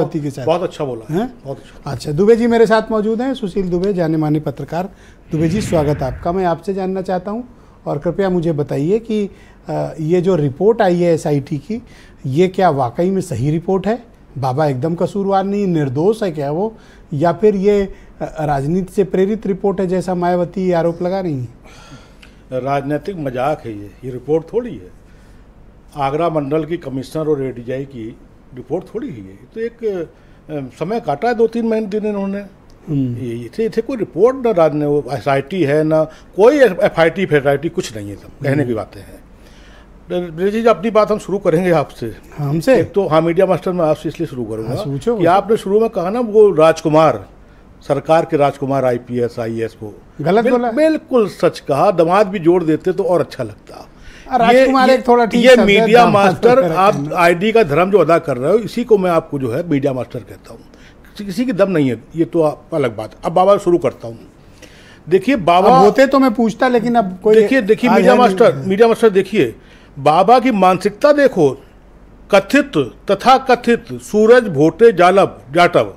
पति के साथ बहुत अच्छा बोला है बहुत अच्छा अच्छा दुबे जी मेरे साथ मौजूद हैं सुशील दुबे जाने माने पत्रकार दुबे जी स्वागत आपका मैं आपसे जानना चाहता हूं और कृपया मुझे बताइए कि ये जो रिपोर्ट आई है एसआईटी की ये क्या वाकई में सही रिपोर्ट है बाबा एकदम कसूरवार नहीं निर्दोष है क्या वो या फिर ये राजनीति से प्रेरित रिपोर्ट है जैसा मायावती आरोप लगा रही है राजनीतिक मजाक है ये ये रिपोर्ट थोड़ी है आगरा मंडल की कमिश्नर और एडीजीआई की रिपोर्ट थोड़ी ही है तो एक समय काटा है दो तीन महीने दिन इन्होंने इसे हम्म। इसे कोई रिपोर्ट ना राज ने वो एस है ना कोई एफ आई टी टी कुछ नहीं है सब हम्म। कहने की बातें हैं तो जी अपनी बात हम शुरू करेंगे आपसे हमसे तो हाँ मीडिया मास्टर मैं आपसे इसलिए शुरू करूँगा हाँ, कि आपने शुरू में कहा ना वो राजकुमार सरकार के राजकुमार आईपीएस आईएएस को गलत बिल्कुल सच कहा दमाद भी जोड़ देते तो और अच्छा लगता राजकुमार एक थोड़ा ठीक ये मीडिया मास्टर आप आईडी का धर्म जो अदा कर रहे हो इसी को मैं आपको जो है मीडिया मास्टर कहता हूँ किसी की दम नहीं है ये तो अलग बात अब बाबा शुरू करता हूँ देखिए बाबा होते तो मैं पूछता लेकिन अब कोई देखिए देखिए मीडिया मास्टर मीडिया मास्टर देखिए बाबा की मानसिकता देखो कथित तथा कथित सूरज भोटे जालब जाटव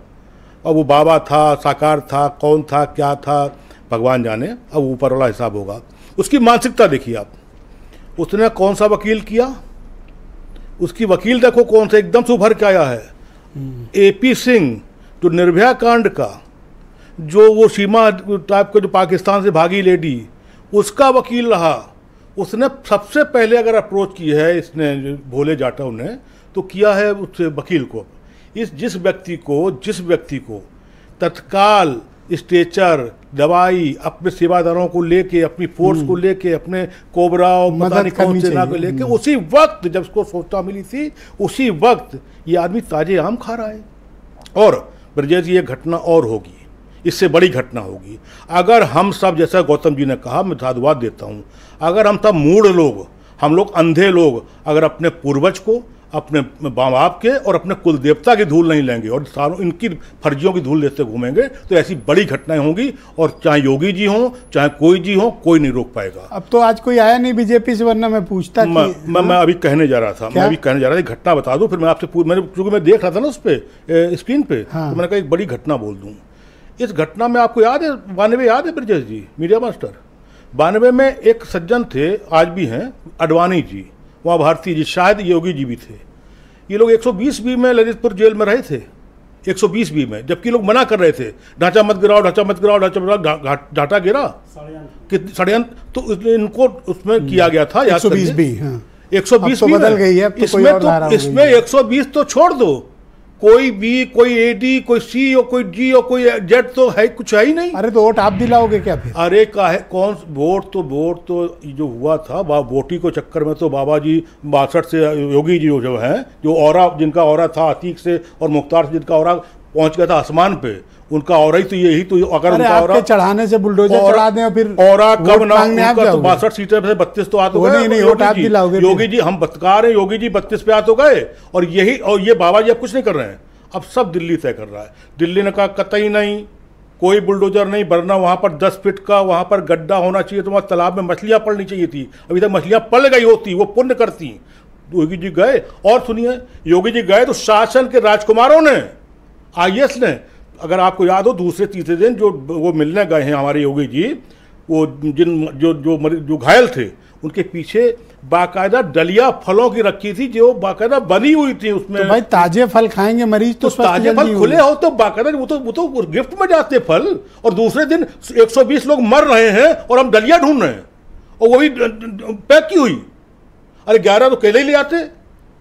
अब वो बाबा था साकार था कौन था क्या था भगवान जाने अब ऊपर वाला हिसाब होगा उसकी मानसिकता देखिए आप उसने कौन सा वकील किया उसकी वकील देखो कौन सा एकदम से उभर के आया है ए पी सिंह जो निर्भया कांड का जो वो सीमा टाइप का जो पाकिस्तान से भागी लेडी उसका वकील रहा उसने सबसे पहले अगर अप्रोच की है इसने भोले जाटव ने तो किया है उस वकील को इस जिस व्यक्ति को जिस व्यक्ति को तत्काल स्ट्रेचर दवाई अपने सेवादारों को लेके अपनी फोर्स को हम्म। लेके अपने कोबरा और सेना को लेके हम्म। उसी वक्त जब उसको सोचता मिली थी उसी वक्त ये आदमी ताजे आम खा रहा है और ब्रजेश ये घटना और होगी इससे बड़ी घटना होगी अगर हम सब जैसा गौतम जी ने कहा मैं साधुवाद देता हूँ अगर हम सब मूढ़ लोग हम लोग अंधे लोग अगर अपने पूर्वज को अपने माँ बाप के और अपने कुल देवता की धूल नहीं लेंगे और सारों इनकी फर्जियों की धूल लेते घूमेंगे तो ऐसी बड़ी घटनाएं होंगी और चाहे योगी जी हों चाहे कोई जी हों कोई नहीं रोक पाएगा अब तो आज कोई आया नहीं बीजेपी से वरना मैं पूछता मैं मैं, मैं हाँ? अभी कहने जा रहा था क्या? मैं अभी कहने जा रहा था घटना बता दूँ फिर मैं आपसे मैंने क्योंकि मैं देख रहा था ना उस पर स्क्रीन पर तो हाँ। मैंने कहा एक बड़ी घटना बोल दूँ इस घटना में आपको याद है बानवे याद है ब्रजेश जी मीडिया मास्टर बानवे में एक सज्जन थे आज भी हैं अडवाणी जी वहाँ भारती जी शायद योगी जी भी थे ये लोग 120 बी में ललितपुर जेल में रहे थे 120 बी में जबकि लोग मना कर रहे थे ढांचा मत गिराओ ढांचा मत गिराओ ढांचा मत गिराओ गिरा कितने षडयंत्र तो इनको उसमें हम्म। किया गया था एक सौ बीस बी हाँ। एक सौ बीस तो बदल गई है तो इसमें तो इसमें एक सौ बीस तो छोड़ दो कोई बी कोई ए डी कोई सी और कोई डी और कोई जेड तो है कुछ है ही नहीं अरे तो वोट आप दिलाओगे क्या फिर अरे का है कौन वोट तो वोट तो जो हुआ था वोटी को चक्कर में तो बाबा जी बासठ से योगी जी जो है जो और जिनका और था अतीक से और मुख्तार से जिनका और पहुंच गया था आसमान पे उनका और ही तो यही तो अगर उनका और चढ़ाने से बुलडोजर फिर और कब ना तो बासठ सीटर से बत्तीस तो आते तो नहीं योगी जी हम बतकार हैं योगी जी बत्तीस पे आ तो गए और यही और ये बाबा जी अब कुछ नहीं कर रहे हैं अब सब दिल्ली तय कर रहा है दिल्ली ने कहा कतई नहीं कोई बुलडोजर नहीं बरना वहाँ पर दस फीट का वहाँ पर गड्ढा होना चाहिए तो वहाँ तालाब में मछलियाँ पड़नी चाहिए थी अभी तक मछलियाँ पड़ गई होती वो पुण्य करती योगी जी गए और सुनिए योगी जी गए तो शासन के राजकुमारों ने आई ने अगर आपको याद हो दूसरे तीसरे दिन जो वो मिलने गए हैं हमारे योगी जी वो जिन जो जो जो घायल थे उनके पीछे बाकायदा डलिया फलों की रखी थी जो बाकायदा बनी हुई थी उसमें तो भाई ताजे फल खाएंगे मरीज तो, तो ताजे फल खुले हो तो बाकायदा वो तो वो तो गिफ्ट में जाते फल और दूसरे दिन 120 लोग मर रहे हैं और हम डलिया ढूंढ रहे हैं और वो भी पैक की हुई अरे ग्यारह तो केले ही ले आते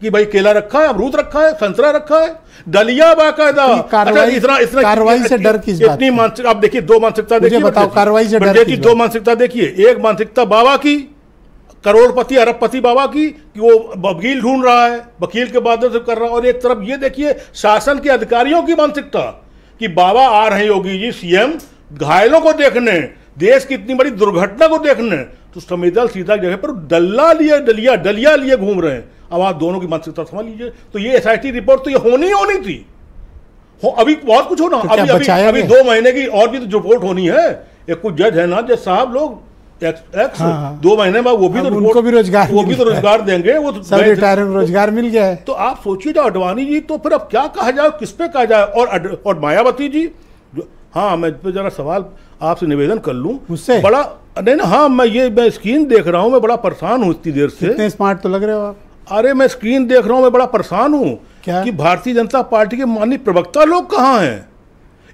कि भाई केला रखा है अमरूद रखा है संतरा रखा है दलिया बाकायदा तो अच्छा इतना इतना कार्रवाई से डर किस बात इतनी मानसिक आप देखिए दो मानसिकता देखिए बताओ कार्रवाई से डर की दो मानसिकता देखिए एक मानसिकता बाबा की करोड़पति अरबपति बाबा की कि वो वकील ढूंढ रहा है वकील के बाद से कर रहा है और एक तरफ ये देखिए शासन के अधिकारियों की मानसिकता कि बाबा आ रहे योगी जी सीएम घायलों को देखने देश की इतनी बड़ी दुर्घटना को देखने तो संवेदन सीधा जगह पर डल्ला लिए डलिया डलिया लिए घूम रहे हैं अब आप दोनों की मानसिकता समझ लीजिए तो ये एस रिपोर्ट तो ये होनी होनी थी हो अभी बहुत कुछ होना तो अभी अभी, अभी दो महीने की और भी तो रिपोर्ट होनी है एक कुछ जज है ना जज साहब लोग एक्स, एक्स हाँ, हाँ, दो महीने बाद वो भी तो उनको भी रोजगार वो भी तो रोजगार देंगे वो तो सब रिटायर रोजगार मिल गया है तो आप सोचिए जो तो अडवाणी जी तो फिर अब क्या कहा जाए किस पे कहा जाए और और मायावती जी हाँ मैं जरा सवाल आपसे निवेदन कर लूँ मुझसे बड़ा नहीं ना हाँ मैं ये मैं स्क्रीन देख रहा हूँ मैं बड़ा परेशान हूँ इतनी देर से स्मार्ट तो लग रहे हो आप अरे मैं स्क्रीन देख रहा हूँ मैं बड़ा परेशान हूँ कि भारतीय जनता पार्टी के माननीय प्रवक्ता लोग कहाँ हैं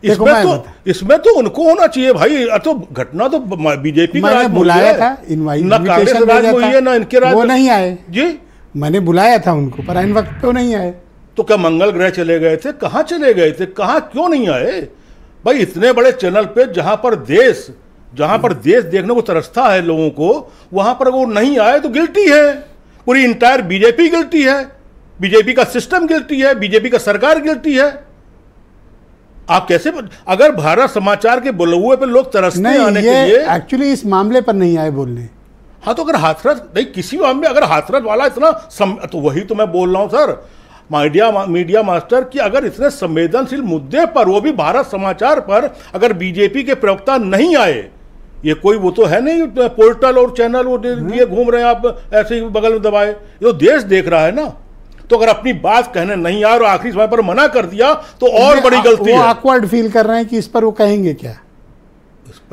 इसमें तो इसमें तो उनको होना चाहिए भाई तो घटना तो बीजेपी का बुलाया था इनवाइटेशन ना इनके राज वो नहीं आए जी मैंने बुलाया था उनको पर इन वक्त तो नहीं आए तो क्या मंगल ग्रह चले गए थे कहाँ चले गए थे कहाँ क्यों नहीं आए भाई इतने बड़े चैनल पे जहां पर देश जहां पर देश देखने को तरसता है लोगों को वहां पर वो नहीं आए तो गिल्टी है पूरी इंटायर बीजेपी गिल्टी है बीजेपी का सिस्टम गिल्टी है बीजेपी का सरकार गिल्टी है आप कैसे अगर भारत समाचार के हुए पे लोग तरसने आने के लिए एक्चुअली इस मामले पर नहीं आए बोलने हाँ तो अगर हाथरस नहीं किसी मामले अगर हाथरस वाला इतना सम, तो वही तो मैं बोल रहा हूँ सर मीडिया मीडिया मास्टर कि अगर इतने संवेदनशील मुद्दे पर वो भी भारत समाचार पर अगर बीजेपी के प्रवक्ता नहीं आए ये कोई वो तो है नहीं पोर्टल और चैनल वो ये हम्म। घूम रहे हैं आप ऐसे ही बगल में दबाए ये तो देश देख रहा है ना तो अगर अपनी बात कहने नहीं आए और आखिरी समय पर मना कर दिया तो और बड़ी गलती है फील कर रहे हैं कि इस पर वो कहेंगे क्या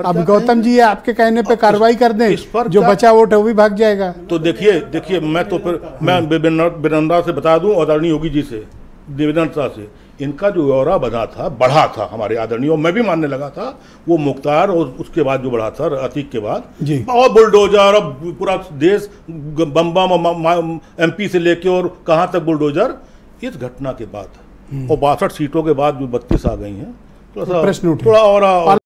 अब गौतम जी आपके कहने पे कार्रवाई कर दें इस पर जो बचा वोट है वो भी भाग जाएगा तो देखिए देखिए मैं तो फिर मैं विनम्रता से बता दूं आदरणीय योगी जी से विनम्रता से इनका जो व्यौरा बना था बढ़ा था हमारे आदरणीय मैं भी मानने लगा था वो मुख्तार और उसके बाद जो बढ़ा था अतीक के बाद और बुलडोजर और पूरा देश बम्बा बम एम से लेके और कहाँ तक बुलडोजर इस घटना के बाद हम्म। और बासठ सीटों के बाद जो बत्तीस आ गई हैं थोड़ा तो सा तो प्रश्न थोड़ा और